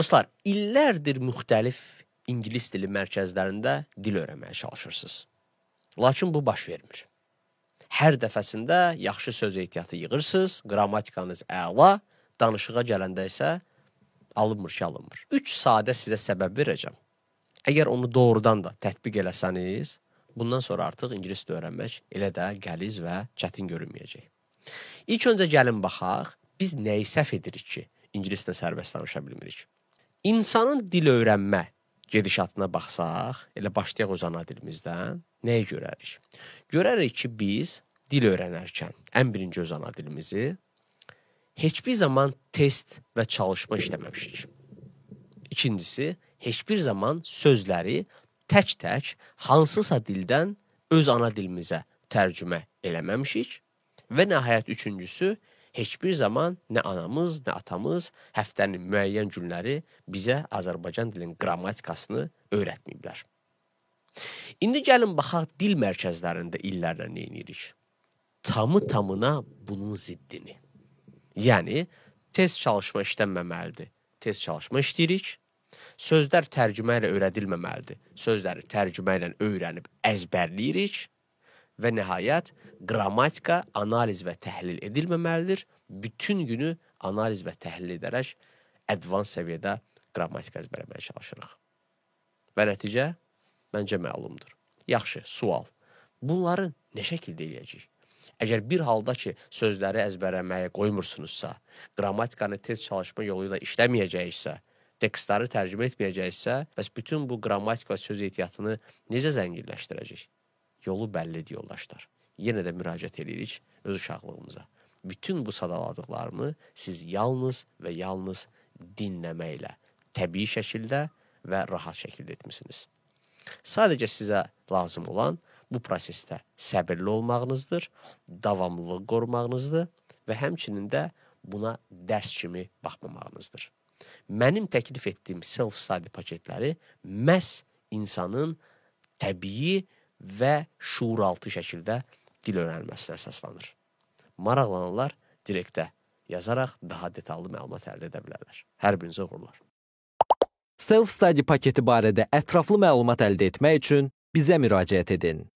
Dostlar, illərdir müxtəlif ingilis dili mərkəzlərində dil öyrənməyə çalışırsınız. Lakin bu baş vermir. Hər dəfəsində yaxşı söz ehtiyatı yığırsınız, qrammatikanız əla, danışığa gələndə isə alınmır ki, alınmır. 3 sadə sizə səbəb verəcəm. Əgər onu doğrudan da tətbiq eləsəniz, bundan sonra artıq ingilis dili öyrənmək elə də qəliz və çətin görünməyəcək. İlk öncə gəlin baxaq, biz nəyi səhv edirik ki, ingiliscə sərbəst danışa bilmirik? insanın dil öyrənmə gedişatına baxsaq, elə başlayaq uzana dilimizdən, nəyi görərik? Görərik ki, biz dil öyrənərkən ən birinci öz ana dilimizi heç bir zaman test və çalışma işləməmişik. İkincisi, heç bir zaman sözləri tək-tək hansısa dildən öz ana dilimizə tərcümə eləməmişik və nəhayət üçüncüsü heç bir zaman nə anamız, nə atamız həftənin müəyyən günləri bizə Azərbaycan dilinin qrammatikasını öyrətməyiblər. İndi gəlin baxaq dil mərkəzlərində illərlə nə edirik. Tamı tamına bunun ziddini. Yəni tez çalışma işlənməməlidir. Tez çalışma işləyirik. Sözlər tərcümə ilə öyrədilməməlidir. Sözləri tərcümə ilə öyrənib əzbərləyirik Və nəhayət, qrammatika analiz və təhlil edilməməlidir. Bütün günü analiz və təhlil edərək advans səviyyədə qrammatika əzbərləməyə çalışırıq. Və nəticə məncə məlumdur. Yaxşı, sual. Bunları nə şəkildə eləyəcəyik? Əgər bir halda ki, sözləri əzbərləməyə qoymursunuzsa, qrammatikanı tez çalışma yolu ilə işləməyəcəyiksə, tekstları tərcümə etməyəcəksə, bəs bütün bu qrammatika və söz ehtiyatını necə zənginləşdirəcəyik? yolu bəllidir yoldaşlar. Yenə də müraciət edirik öz uşaqlığımıza. Bütün bu sadaladıqlarımı siz yalnız və yalnız dinləməklə, təbii şəkildə və rahat şəkildə etmisiniz. Sadəcə sizə lazım olan bu prosesdə səbirli olmağınızdır, davamlılıq qorumağınızdır və həmçinin də buna dərs kimi baxmamağınızdır. Mənim təklif etdiyim self-study paketləri məhz insanın təbii və şuuraltı şəkildə dil öyrənməsinə əsaslanır. Maraqlananlar direktə yazaraq daha detallı məlumat əldə edə bilərlər. Hər birinizə uğurlar. Self-study paketi barədə ətraflı məlumat əldə etmək üçün bizə müraciət edin.